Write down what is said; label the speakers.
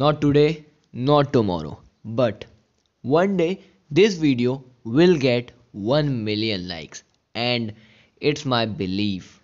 Speaker 1: Not today, not tomorrow, but one day this video will get 1 million likes and it's my belief